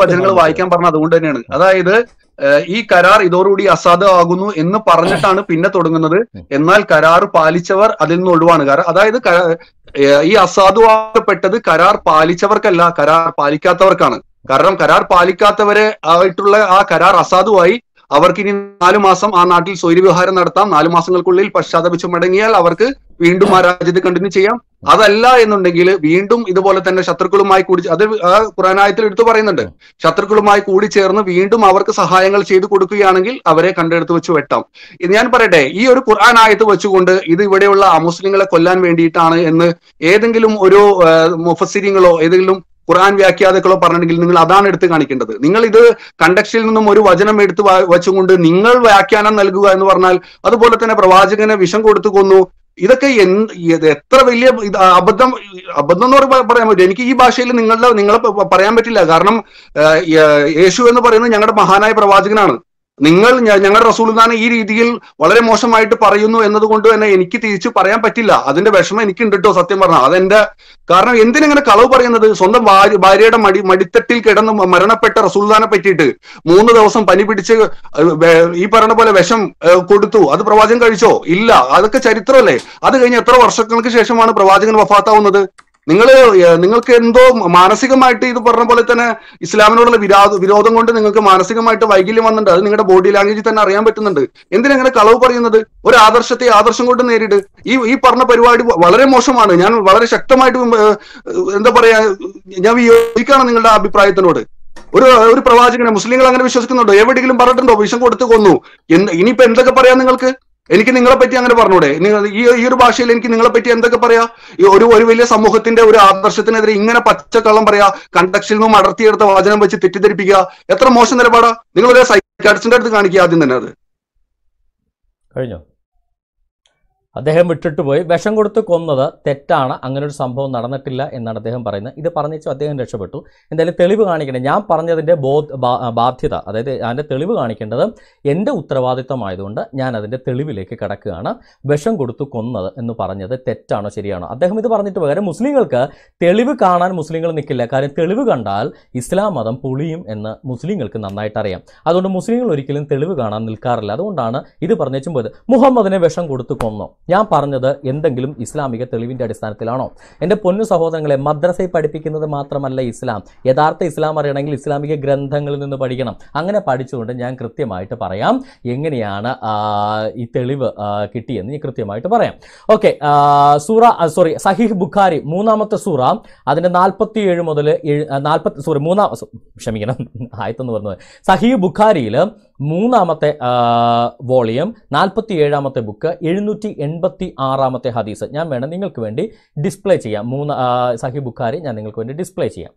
മറ്റു വചനങ്ങൾ വായിക്കാൻ പറഞ്ഞ അതുകൊണ്ട് തന്നെയാണ് അതായത് ഈ കരാർ ഇതോടുകൂടി അസാധമാകുന്നു എന്ന് പറഞ്ഞിട്ടാണ് പിന്നെ തുടങ്ങുന്നത് എന്നാൽ കരാർ പാലിച്ചവർ അതിൽ നിന്ന് ഒഴിവാണ് കാരണം അതായത് ഈ അസാധുവാക്കപ്പെട്ടത് കരാർ പാലിച്ചവർക്കല്ല കരാർ പാലിക്കാത്തവർക്കാണ് കാരണം കരാർ പാലിക്കാത്തവരെ ആയിട്ടുള്ള ആ കരാർ അസാധുവായി അവർക്ക് ഇനി നാലു മാസം ആ നാട്ടിൽ സ്വൈര്യവ്യവഹാരം നടത്താം നാലു മാസങ്ങൾക്കുള്ളിൽ പശ്ചാത്തപിച്ചു മടങ്ങിയാൽ അവർക്ക് വീണ്ടും ആ രാജ്യത്ത് കണ്ടിന്യൂ ചെയ്യാം അതല്ല എന്നുണ്ടെങ്കിൽ വീണ്ടും ഇതുപോലെ തന്നെ ശത്രുക്കളുമായി കൂടി അത് ഖുറാനായത്തിൽ എടുത്തു പറയുന്നുണ്ട് ശത്രുക്കളുമായി കൂടി ചേർന്ന് വീണ്ടും അവർക്ക് സഹായങ്ങൾ ചെയ്തു കൊടുക്കുകയാണെങ്കിൽ അവരെ കണ്ടെടുത്ത് വെച്ച് വെട്ടാം ഞാൻ പറയട്ടെ ഈ ഒരു ഖുർആൻ ആയത്ത് വെച്ചുകൊണ്ട് ഇത് ഇവിടെയുള്ള അമുസ്ലിങ്ങളെ കൊല്ലാൻ വേണ്ടിയിട്ടാണ് എന്ന് ഏതെങ്കിലും ഒരു മുഫസിരിങ്ങളോ ഏതെങ്കിലും ഖുർആൻ വ്യാഖ്യാതക്കളോ പറഞ്ഞിട്ടുണ്ടെങ്കിൽ നിങ്ങൾ അതാണ് എടുത്ത് കാണിക്കേണ്ടത് നിങ്ങൾ ഇത് കണ്ടക്സ്റ്റിൽ നിന്നും ഒരു വചനം എടുത്ത് വെച്ചുകൊണ്ട് നിങ്ങൾ വ്യാഖ്യാനം നൽകുക എന്ന് പറഞ്ഞാൽ അതുപോലെ തന്നെ പ്രവാചകനെ വിഷം കൊടുത്തു കൊന്നു ഇതൊക്കെ എന്ത് എത്ര വലിയ ഇത് അബദ്ധം അബദ്ധം എന്ന് പറയുമ്പോൾ പറയാൻ പറ്റും എനിക്ക് ഈ ഭാഷയിൽ നിങ്ങളുടെ നിങ്ങളെ പറയാൻ പറ്റില്ല കാരണം യേശു എന്ന് പറയുന്നത് ഞങ്ങളുടെ മഹാനായ പ്രവാചകനാണ് നിങ്ങൾ ഞങ്ങളുടെ റസൂൽദാൻ ഈ രീതിയിൽ വളരെ മോശമായിട്ട് പറയുന്നു എന്നതുകൊണ്ട് തന്നെ എനിക്ക് തിരിച്ചു പറയാൻ പറ്റില്ല അതിന്റെ വിഷമം ഉണ്ട് കേട്ടോ സത്യം പറഞ്ഞാൽ അതെന്റെ കാരണം എന്തിനെങ്ങനെ കളവ് പറയുന്നത് സ്വന്തം ഭാര്യയുടെ മടി മടിത്തട്ടിൽ കിടന്ന് മരണപ്പെട്ട റസൂൽദാനെ പറ്റിയിട്ട് മൂന്ന് ദിവസം പനി പിടിച്ച് ഈ പറയുന്ന പോലെ വിഷം കൊടുത്തു അത് പ്രവാചകൻ കഴിച്ചോ ഇല്ല അതൊക്കെ ചരിത്രമല്ലേ അത് കഴിഞ്ഞ് എത്ര വർഷങ്ങൾക്ക് ശേഷമാണ് പ്രവാചകൻ വഫാത്താവുന്നത് നിങ്ങൾ നിങ്ങൾക്ക് എന്തോ മാനസികമായിട്ട് ഇത് പറഞ്ഞ പോലെ തന്നെ ഇസ്ലാമിനോടുള്ള വിരാ വിരോധം കൊണ്ട് നിങ്ങൾക്ക് മാനസികമായിട്ട് വൈകല്യം വന്നിട്ടുണ്ട് അത് നിങ്ങളുടെ ബോഡി ലാംഗ്വേജിൽ തന്നെ അറിയാൻ പറ്റുന്നുണ്ട് എന്തിനങ്ങനെ കളവ് പറയുന്നത് ഒരു ആദർശത്തെ ആദർശം കൊണ്ട് നേരിട്ട് ഈ ഈ പറഞ്ഞ പരിപാടി വളരെ മോശമാണ് ഞാൻ വളരെ ശക്തമായിട്ട് എന്താ പറയാ ഞാൻ വിയോജിക്കാണ് നിങ്ങളുടെ അഭിപ്രായത്തിനോട് ഒരു ഒരു പ്രവാചകനെ മുസ്ലിങ്ങൾ അങ്ങനെ വിശ്വസിക്കുന്നുണ്ടോ എവിടെയെങ്കിലും പറഞ്ഞിട്ടുണ്ടോ വിഷം കൊടുത്ത് കൊന്നു എന്ത് ഇനിയിപ്പോ എന്തൊക്കെ പറയാം നിങ്ങൾക്ക് എനിക്ക് നിങ്ങളെ പറ്റി അങ്ങനെ പറഞ്ഞൂടെ ഈ ഈ ഒരു ഭാഷയിൽ എനിക്ക് നിങ്ങളെ പറ്റി എന്തൊക്കെ പറയാ ഒരു ഒരു വലിയ സമൂഹത്തിന്റെ ഒരു ആദർശത്തിനെതിരെ ഇങ്ങനെ പച്ചക്കള്ളം പറയാ കണ്ടക്ഷിൽ നിന്നും അടർത്തിയെടുത്ത വാചനം വെച്ച് തെറ്റിദ്ധരിപ്പിക്കുക എത്ര മോശം നിലപാടാ നിങ്ങളൊരു സൈക്കാട്സിന്റെ അടുത്ത് കാണിക്കുക ആദ്യം തന്നെ അത് കഴിഞ്ഞോ അദ്ദേഹം വിട്ടിട്ട് പോയി വിഷം കൊടുത്ത് കൊന്നത് തെറ്റാണ് അങ്ങനെ ഒരു സംഭവം നടന്നിട്ടില്ല എന്നാണ് അദ്ദേഹം പറയുന്നത് ഇത് പറഞ്ഞു അദ്ദേഹം രക്ഷപ്പെട്ടു എന്തായാലും തെളിവ് കാണിക്കണം ഞാൻ പറഞ്ഞതിൻ്റെ ബോധ ബാധ്യത അതായത് അതിൻ്റെ തെളിവ് കാണിക്കേണ്ടത് എൻ്റെ ഉത്തരവാദിത്തമായതുകൊണ്ട് ഞാൻ അതിൻ്റെ തെളിവിലേക്ക് കിടക്കുകയാണ് വിഷം കൊടുത്ത് കൊന്നത് എന്ന് പറഞ്ഞത് തെറ്റാണോ ശരിയാണോ അദ്ദേഹം ഇത് പറഞ്ഞിട്ട് പകരം മുസ്ലിങ്ങൾക്ക് തെളിവ് കാണാൻ മുസ്ലിങ്ങൾ നിൽക്കില്ല കാര്യം തെളിവ് കണ്ടാൽ ഇസ്ലാം മതം പുളിയും എന്ന് മുസ്ലിങ്ങൾക്ക് നന്നായിട്ട് അറിയാം അതുകൊണ്ട് മുസ്ലിങ്ങൾ ഒരിക്കലും തെളിവ് കാണാൻ നിൽക്കാറില്ല അതുകൊണ്ടാണ് ഇത് പറഞ്ഞേച്ചും പോയത് മുഹമ്മദിനെ വിഷം കൊടുത്ത് കൊന്നോ ഞാൻ പറഞ്ഞത് എന്തെങ്കിലും ഇസ്ലാമിക തെളിവിൻ്റെ അടിസ്ഥാനത്തിലാണോ എൻ്റെ പൊന്നു സഹോദരങ്ങളെ മദ്രസയിൽ പഠിപ്പിക്കുന്നത് മാത്രമല്ല ഇസ്ലാം യഥാർത്ഥ ഇസ്ലാം അറിയണമെങ്കിൽ ഇസ്ലാമിക ഗ്രന്ഥങ്ങളിൽ നിന്ന് പഠിക്കണം അങ്ങനെ പഠിച്ചുകൊണ്ട് ഞാൻ കൃത്യമായിട്ട് പറയാം എങ്ങനെയാണ് ഈ തെളിവ് കിട്ടിയെന്ന് ഞാൻ കൃത്യമായിട്ട് പറയാം ഓക്കെ സൂറ സോറി സഹിഹ് ബുഖാരി മൂന്നാമത്തെ സൂറ അതിൻ്റെ നാൽപ്പത്തി ഏഴ് മുതൽ നാൽപ്പത്തി സോറി മൂന്നാം ക്ഷമിക്കണം ആയത്തെന്ന് പറഞ്ഞത് സഹീഹ് ബുഖാരിയിൽ മൂന്നാമത്തെ വോളിയം നാൽപ്പത്തി ഏഴാമത്തെ ബുക്ക് എഴുന്നൂറ്റി എൺപത്തി ആറാമത്തെ ഹദീസ് ഞാൻ വേണം നിങ്ങൾക്ക് വേണ്ടി ഡിസ്പ്ലേ ചെയ്യാം മൂന്ന് സഹി ബുക്കാരി ഞാൻ നിങ്ങൾക്ക് വേണ്ടി ഡിസ്പ്ലേ ചെയ്യാം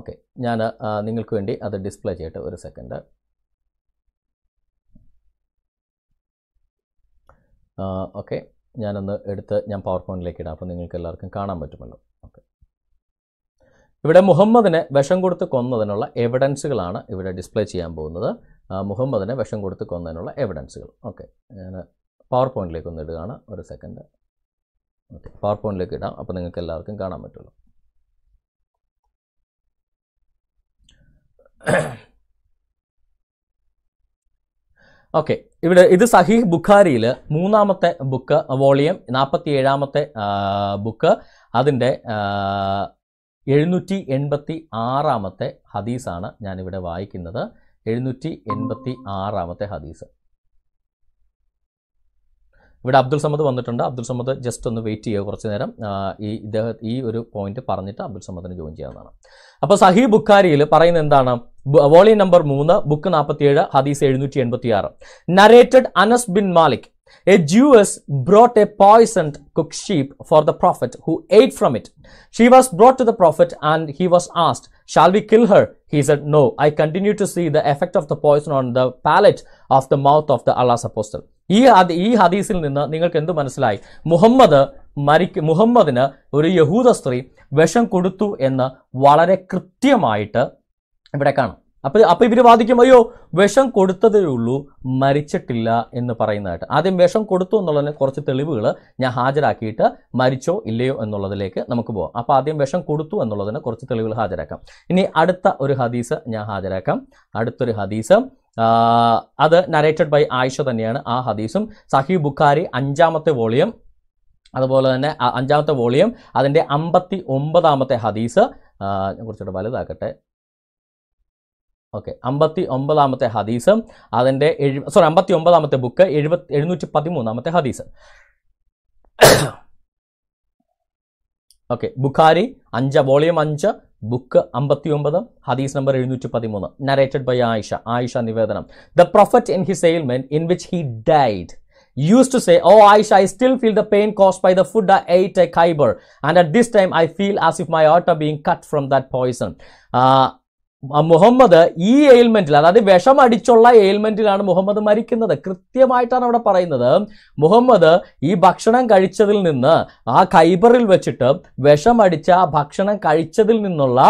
ഓക്കെ ഞാൻ നിങ്ങൾക്ക് വേണ്ടി അത് ഡിസ്പ്ലേ ചെയ്യട്ടെ ഒരു സെക്കൻഡ് ഓക്കെ ഞാനൊന്ന് എടുത്ത് ഞാൻ പവർ പോയിന്റിലേക്ക് ഇടാം അപ്പോൾ നിങ്ങൾക്ക് എല്ലാവർക്കും കാണാൻ പറ്റുമല്ലോ ഇവിടെ മുഹമ്മദിനെ വിഷം കൊടുത്ത് കൊന്നതിനുള്ള എവിഡൻസുകളാണ് ഇവിടെ ഡിസ്പ്ലേ ചെയ്യാൻ പോകുന്നത് മുഹമ്മദിനെ വിഷം കൊടുത്ത് കൊന്നതിനുള്ള എവിഡൻസുകൾ ഓക്കെ ഞാൻ പവർ പോയിന്റിലേക്ക് ഒന്ന് ഇടുകയാണ് ഒരു സെക്കൻഡ് ഓക്കെ പവർ പോയിന്റിലേക്ക് ഇടാം അപ്പോൾ നിങ്ങൾക്ക് എല്ലാവർക്കും കാണാൻ പറ്റുള്ളൂ ഓക്കെ ഇവിടെ ഇത് സഹീഹ് ബുഖാരിയിൽ മൂന്നാമത്തെ ബുക്ക് വോളിയം നാൽപ്പത്തി ഏഴാമത്തെ ബുക്ക് അതിൻ്റെ എഴുന്നൂറ്റി എൺപത്തി ആറാമത്തെ ഹദീസാണ് ഞാനിവിടെ വായിക്കുന്നത് എഴുന്നൂറ്റി എൺപത്തി ആറാമത്തെ ഹദീസ് ഇവിടെ അബ്ദുൽ സമദ് വന്നിട്ടുണ്ട് അബ്ദുൽ സമദ് ജസ്റ്റ് ഒന്ന് വെയിറ്റ് ചെയ്യുക കുറച്ച് നേരം ഈ ഇദ്ദേഹ ഈ ഒരു പോയിന്റ് പറഞ്ഞിട്ട് അബ്ദുൽ സമദിന് ജോയിൻ ചെയ്യാവുന്നതാണ് അപ്പോൾ സഹി ബുഖാരിയിൽ പറയുന്നത് എന്താണ് വോളിയം നമ്പർ മൂന്ന് ബുക്ക് നാൽപ്പത്തിയേഴ് ഹദീസ് എഴുന്നൂറ്റി എൺപത്തി ആറ് narrated Anas bin Malik A Jewess brought a poisoned cooked sheep for the Prophet, who ate from it. She was brought to the Prophet and he was asked, Shall we kill her? He said, No, I continue to see the effect of the poison on the palate of the mouth of the Allah's apostle. ഈ ഈ ഹദീസിൽ നിന്ന് നിങ്ങൾക്ക് എന്ത് മനസ്സിലായി മുഹമ്മദ് മരിക്ക് മുഹമ്മദിന് ഒരു യഹൂദ സ്ത്രീ വിഷം കൊടുത്തു എന്ന് വളരെ കൃത്യമായിട്ട് ഇവിടെ കാണാം അപ്പോൾ അപ്പോൾ ഇവര് വാദിക്കും അയ്യോ വിഷം കൊടുത്തതേ ഉള്ളൂ മരിച്ചിട്ടില്ല എന്ന് പറയുന്നതായിട്ട് ആദ്യം വിഷം കൊടുത്തു എന്നുള്ളതിന് കുറച്ച് തെളിവുകൾ ഞാൻ ഹാജരാക്കിയിട്ട് മരിച്ചോ ഇല്ലയോ എന്നുള്ളതിലേക്ക് നമുക്ക് പോകാം അപ്പോൾ ആദ്യം വിഷം കൊടുത്തു എന്നുള്ളതിന് കുറച്ച് തെളിവുകൾ ഹാജരാക്കാം ഇനി അടുത്ത ഒരു ഹദീസ് ഞാൻ ഹാജരാക്കാം അടുത്തൊരു ഹദീസ് അത് നരേറ്റഡ് ബൈ ആയിഷ തന്നെയാണ് ആ ഹദീസും സഹി ബുഖാരി അഞ്ചാമത്തെ വോളിയം അതുപോലെ തന്നെ അഞ്ചാമത്തെ വോളിയം അതിൻ്റെ അമ്പത്തി ഒമ്പതാമത്തെ ഹദീസ് ഞാൻ കുറച്ചുകൂടെ വലുതാക്കട്ടെ ഓക്കെ അമ്പത്തി ഒമ്പതാമത്തെ ഹദീസ് അതിൻ്റെ എഴു സോറി അമ്പത്തി ഒമ്പതാമത്തെ ബുക്ക് എഴുപത്തി എഴുന്നൂറ്റി പതിമൂന്നാമത്തെ ഹദീസ് ഓക്കെ ബുഖാരി അഞ്ച് വോളിയം അഞ്ച് ബുക്ക് അമ്പത്തി ഒമ്പത് ഹദീസ് നമ്പർ എഴുന്നൂറ്റി പതിമൂന്ന് നരേറ്റഡ് ബൈ ആയിഷ ആയിഷ നിവേദനം the prophet in his ailment in which he died used to say O Aisha, I still feel the pain caused by the food I ate at Khaibar and at this time I feel as if my aorta are being cut from that poison. Uh, Muhammad ഈ എയിൽമെന്റിൽ അതായത് വിഷം അടിച്ചുള്ള എയിൽമെന്റിലാണ് മുഹമ്മദ് മരിക്കുന്നത് കൃത്യമായിട്ടാണ് അവിടെ പറയുന്നത് മുഹമ്മദ് ഈ ഭക്ഷണം കഴിച്ചതിൽ നിന്ന് ആ ഖൈബറിൽ വെച്ചിട്ട് വിഷം അടിച്ച ആ ഭക്ഷണം കഴിച്ചതിൽ നിന്നുള്ള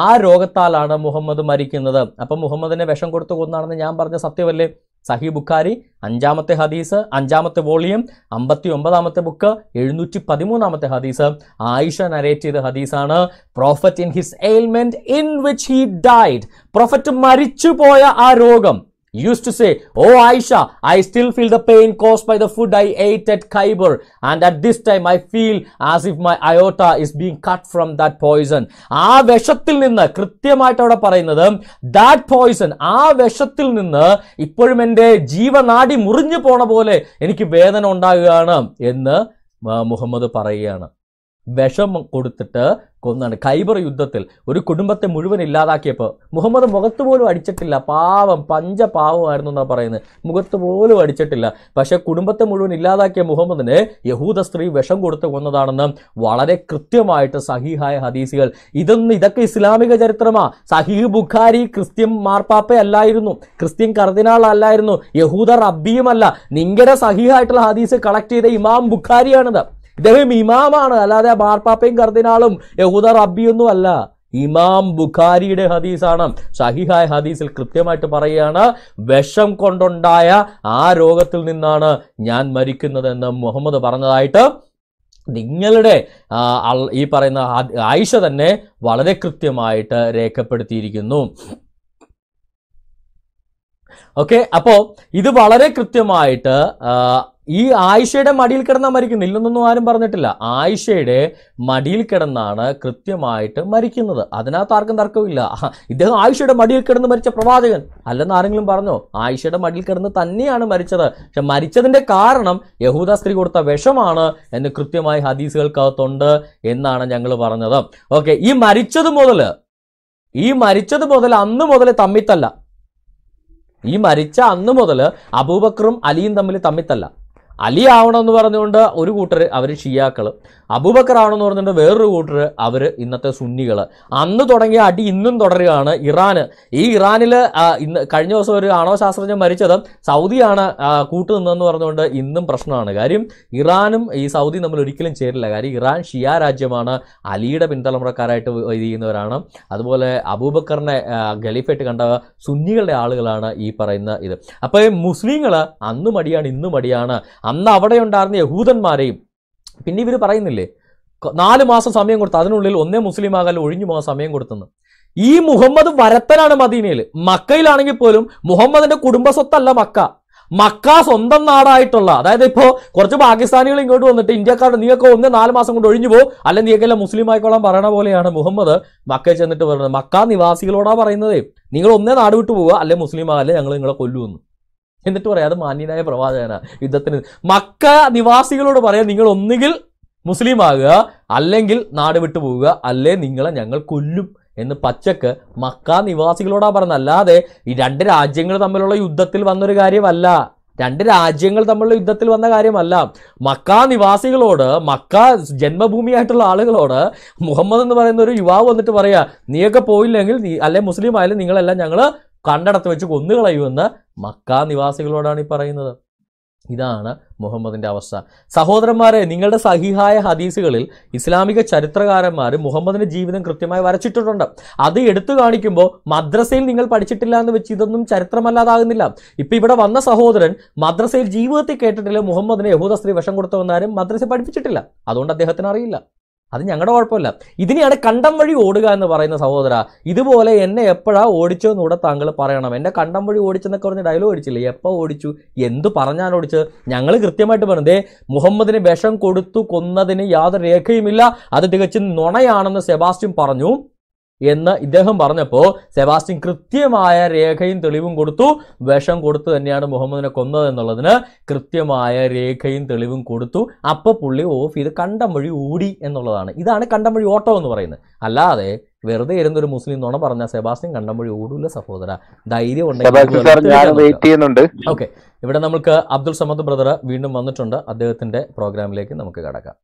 ആ രോഗത്താലാണ് മുഹമ്മദ് മരിക്കുന്നത് അപ്പം മുഹമ്മദിനെ വിഷം കൊടുത്തു കൊന്നാണെന്ന് ഞാൻ പറഞ്ഞ സത്യമല്ലേ സഹി ബുഖാരി അഞ്ചാമത്തെ ഹദീസ് അഞ്ചാമത്തെ വോളിയം അമ്പത്തി ഒമ്പതാമത്തെ ബുക്ക് എഴുന്നൂറ്റി പതിമൂന്നാമത്തെ ഹദീസ് ആയിഷ നരേറ്റ് ചെയ്ത ഹദീസാണ് prophet in his ailment in which he died prophet മരിച്ചു പോയ ആ രോഗം used to say, Oh Aisha, I still feel the pain caused by the food I ate at Khyber. And at this time, I feel as if my aorta is being cut from that poison. ആ വിഷത്തിൽ നിന്ന് കൃത്യമായിട്ട് അവിടെ പറയുന്നത് that Poisson ആ വിഷത്തിൽ നിന്ന് ഇപ്പോഴും എൻ്റെ ജീവനാടി മുറിഞ്ഞു പോണ പോലെ എനിക്ക് വേദന ഉണ്ടാകുകയാണ് എന്ന് മുഹമ്മദ് പറയുകയാണ് വിഷം കൊടുത്തിട്ട് കൊന്നാണ് ഖൈബർ യുദ്ധത്തിൽ ഒരു കുടുംബത്തെ മുഴുവൻ ഇല്ലാതാക്കിയപ്പോൾ മുഹമ്മദ് മുഖത്ത് പോലും അടിച്ചിട്ടില്ല പാവം പാവമായിരുന്നു എന്നാണ് പറയുന്നത് മുഖത്ത് പോലും അടിച്ചിട്ടില്ല പക്ഷേ കുടുംബത്തെ മുഴുവൻ ഇല്ലാതാക്കിയ മുഹമ്മദിന് യഹൂദ സ്ത്രീ വിഷം കൊടുത്ത് കൊന്നതാണെന്ന് വളരെ കൃത്യമായിട്ട് സഹീഹായ ഹദീസുകൾ ഇതൊന്നും ഇതൊക്കെ ഇസ്ലാമിക ചരിത്രമാ സഹീഹ് ബുഖാരി ക്രിസ്ത്യൻ മാർപ്പാപ്പ അല്ലായിരുന്നു ക്രിസ്ത്യൻ കർദിനാൾ അല്ലായിരുന്നു യഹൂദ റബ്ബിയുമല്ല നിങ്ങളുടെ സഹീഹായിട്ടുള്ള ഹദീസ് കളക്ട് ചെയ്ത ഇമാം ബുഖാരിയാണിത് ഇദ്ദേഹം ഇമാമാണ് അല്ലാതെ മാർപ്പാപ്പയും കർദിനാളും യഹൂദ റബ്ബിയൊന്നും അല്ല ഇമാം ബുഖാരിയുടെ ഹദീസാണ് ഷഹിഹായ ഹദീസിൽ കൃത്യമായിട്ട് പറയുകയാണ് വിഷം കൊണ്ടുണ്ടായ ആ രോഗത്തിൽ നിന്നാണ് ഞാൻ മരിക്കുന്നതെന്ന് മുഹമ്മദ് പറഞ്ഞതായിട്ട് നിങ്ങളുടെ ഈ പറയുന്ന ആയിഷ തന്നെ വളരെ കൃത്യമായിട്ട് രേഖപ്പെടുത്തിയിരിക്കുന്നു ഓക്കെ അപ്പോൾ ഇത് വളരെ കൃത്യമായിട്ട് ഈ ആയിഷയുടെ മടിയിൽ കിടന്നാ മരിക്കുന്നു ഇല്ലെന്നൊന്നും ആരും പറഞ്ഞിട്ടില്ല ആയിഷയുടെ മടിയിൽ കിടന്നാണ് കൃത്യമായിട്ട് മരിക്കുന്നത് അതിനകത്ത് ആർക്കും തർക്കമില്ല ഇദ്ദേഹം ആയിഷയുടെ മടിയിൽ കിടന്ന് മരിച്ച പ്രവാചകൻ അല്ലെന്ന് ആരെങ്കിലും പറഞ്ഞോ ആയിഷയുടെ മടിയിൽ കിടന്ന് തന്നെയാണ് മരിച്ചത് പക്ഷെ മരിച്ചതിന്റെ കാരണം യഹൂദ സ്ത്രീ കൊടുത്ത വിഷമാണ് എന്ന് കൃത്യമായി ഹദീസുകൾക്കകത്തുണ്ട് എന്നാണ് ഞങ്ങൾ പറഞ്ഞത് ഓക്കെ ഈ മരിച്ചത് മുതൽ ഈ മരിച്ചത് മുതൽ അന്ന് മുതൽ തമ്മിത്തല്ല ഈ മരിച്ച അന്ന് മുതൽ അബൂബക്കറും അലിയും തമ്മിൽ തമ്മിത്തല്ല അലി ആവണമെന്ന് പറഞ്ഞുകൊണ്ട് ഒരു കൂട്ടർ അവർ ഷിയാക്കൾ അബൂബക്കർ ആവണമെന്ന് പറഞ്ഞുകൊണ്ട് വേറൊരു കൂട്ടർ അവർ ഇന്നത്തെ സുന്നികൾ അന്ന് തുടങ്ങിയ അടി ഇന്നും തുടരുകയാണ് ഇറാൻ ഈ ഇറാനിൽ ഇന്ന് കഴിഞ്ഞ ദിവസം ഒരു ആണവ ശാസ്ത്രജ്ഞൻ മരിച്ചത് സൗദിയാണ് കൂട്ടുനിന്നതെന്ന് പറഞ്ഞുകൊണ്ട് ഇന്നും പ്രശ്നമാണ് കാര്യം ഇറാനും ഈ സൗദി നമ്മൾ ഒരിക്കലും ചേരില്ല കാര്യം ഇറാൻ ഷിയ രാജ്യമാണ് അലിയുടെ പിൻതലമുറക്കാരായിട്ട് ചെയ്യുന്നവരാണ് അതുപോലെ അബൂബക്കറിനെ ഗലീഫായിട്ട് കണ്ട സുന്നികളുടെ ആളുകളാണ് ഈ പറയുന്ന ഇത് അപ്പോൾ മുസ്ലിങ്ങൾ അന്നും മടിയാണ് ഇന്നും മടിയാണ് അന്ന് അവിടെ ഉണ്ടായിരുന്ന യഹൂദന്മാരെയും പിന്നെ ഇവർ പറയുന്നില്ലേ നാല് മാസം സമയം കൊടുത്തു അതിനുള്ളിൽ ഒന്നേ മുസ്ലിമാകാൻ ഒഴിഞ്ഞു പോകാൻ സമയം കൊടുത്തെന്ന് ഈ മുഹമ്മദ് വരത്തനാണ് മദീനയിൽ മക്കയിലാണെങ്കിൽ പോലും മുഹമ്മദിന്റെ കുടുംബ സ്വത്തല്ല മക്ക മക്ക സ്വന്തം നാടായിട്ടുള്ള അതായത് ഇപ്പോ കുറച്ച് പാകിസ്ഥാനികൾ ഇങ്ങോട്ട് വന്നിട്ട് ഇന്ത്യക്കാരുടെ നീയൊക്കെ ഒന്ന് നാല് മാസം കൊണ്ട് ഒഴിഞ്ഞു പോകും അല്ലെ നീയൊക്കെ മുസ്ലിം ആയിക്കോളാം പറയണ പോലെയാണ് മുഹമ്മദ് മക്കയിൽ ചെന്നിട്ട് പറയുന്നത് മക്ക നിവാസികളോടാ പറയുന്നത് നിങ്ങൾ ഒന്നേ നാട് വിട്ടു പോവുക അല്ലെ മുസ്ലിം ആകല്ലേ ഞങ്ങൾ നിങ്ങളെ കൊല്ലുമെന്ന് എന്നിട്ട് പറയാം അത് മാന്യനായ പ്രവാചകനാണ് യുദ്ധത്തിന് മക്ക നിവാസികളോട് പറയാം നിങ്ങൾ ഒന്നുകിൽ മുസ്ലിം ആകുക അല്ലെങ്കിൽ നാട് വിട്ടു പോവുക അല്ലേ നിങ്ങളെ ഞങ്ങൾ കൊല്ലും എന്ന് പച്ചക്ക് മക്ക നിവാസികളോടാണ് പറഞ്ഞത് അല്ലാതെ ഈ രണ്ട് രാജ്യങ്ങൾ തമ്മിലുള്ള യുദ്ധത്തിൽ വന്നൊരു കാര്യമല്ല രണ്ട് രാജ്യങ്ങൾ തമ്മിലുള്ള യുദ്ധത്തിൽ വന്ന കാര്യമല്ല മക്ക നിവാസികളോട് മക്ക ജന്മഭൂമിയായിട്ടുള്ള ആളുകളോട് മുഹമ്മദ് എന്ന് പറയുന്ന ഒരു യുവാവ് വന്നിട്ട് പറയാ നീയൊക്കെ പോയില്ലെങ്കിൽ നീ അല്ലെ മുസ്ലിം ആയാലും നിങ്ങളെല്ലാം ഞങ്ങൾ കണ്ടടത്ത് വെച്ച് കൊന്നുകളയുമെന്ന് മക്കാ നിവാസികളോടാണ് ഈ പറയുന്നത് ഇതാണ് മുഹമ്മദിൻ്റെ അവസ്ഥ സഹോദരന്മാരെ നിങ്ങളുടെ സഹിഹായ ഹദീസുകളിൽ ഇസ്ലാമിക ചരിത്രകാരന്മാർ മുഹമ്മദിൻ്റെ ജീവിതം കൃത്യമായി വരച്ചിട്ടിട്ടുണ്ട് അത് എടുത്തു കാണിക്കുമ്പോൾ മദ്രസയിൽ നിങ്ങൾ പഠിച്ചിട്ടില്ല എന്ന് വെച്ച് ഇതൊന്നും ചരിത്രമല്ലാതാകുന്നില്ല ഇപ്പം ഇവിടെ വന്ന സഹോദരൻ മദ്രസയിൽ ജീവിതത്തിൽ കേട്ടിട്ടില്ല മുഹമ്മദിനെ യഹൂദ സ്ത്രീ വിഷം കൊടുത്തുവന്നാരും മദ്രസയെ പഠിപ്പിച്ചിട്ടില്ല അതുകൊണ്ട് അദ്ദേഹത്തിന് അറിയില്ല അത് ഞങ്ങളുടെ കുഴപ്പമില്ല ഇതിനെയാണ് കണ്ടം വഴി ഓടുക എന്ന് പറയുന്ന സഹോദര ഇതുപോലെ എന്നെ എപ്പോഴാ ഓടിച്ചോ എന്നൂടെ താങ്കൾ പറയണം എന്നെ കണ്ടം വഴി ഓടിച്ചെന്നൊക്കെ പറഞ്ഞ് ഡയലോഗ് ഓടിച്ചില്ല എപ്പോൾ ഓടിച്ചു എന്ത് പറഞ്ഞാൽ ഓടിച്ചത് ഞങ്ങൾ കൃത്യമായിട്ട് ദേ മുഹമ്മദിന് വിഷം കൊടുത്തു കൊന്നതിന് യാതൊരു രേഖയുമില്ല അത് തികച്ചും നുണയാണെന്ന് സെബാസ്റ്റ്യൻ പറഞ്ഞു എന്ന് ഇദ്ദേഹം പറഞ്ഞപ്പോൾ സെബാസ്റ്റ്യൻ കൃത്യമായ രേഖയും തെളിവും കൊടുത്തു വിഷം കൊടുത്തു തന്നെയാണ് മുഹമ്മദിനെ കൊന്നത് എന്നുള്ളതിന് കൃത്യമായ രേഖയും തെളിവും കൊടുത്തു അപ്പോൾ പുള്ളി ഓഫ് ഇത് കണ്ടമൊഴി ഓടി എന്നുള്ളതാണ് ഇതാണ് കണ്ടമൊഴി ഓട്ടോ എന്ന് പറയുന്നത് അല്ലാതെ വെറുതെ ഇരുന്നൊരു മുസ്ലിം നോണ പറഞ്ഞ സെബാസ്റ്റ്യൻ കണ്ടമൊഴി ഓടൂല സഹോദര ധൈര്യം ഉണ്ടെങ്കിൽ ഓക്കെ ഇവിടെ നമുക്ക് അബ്ദുൾ സമദ് ബ്രദർ വീണ്ടും വന്നിട്ടുണ്ട് അദ്ദേഹത്തിന്റെ പ്രോഗ്രാമിലേക്ക് നമുക്ക് കടക്കാം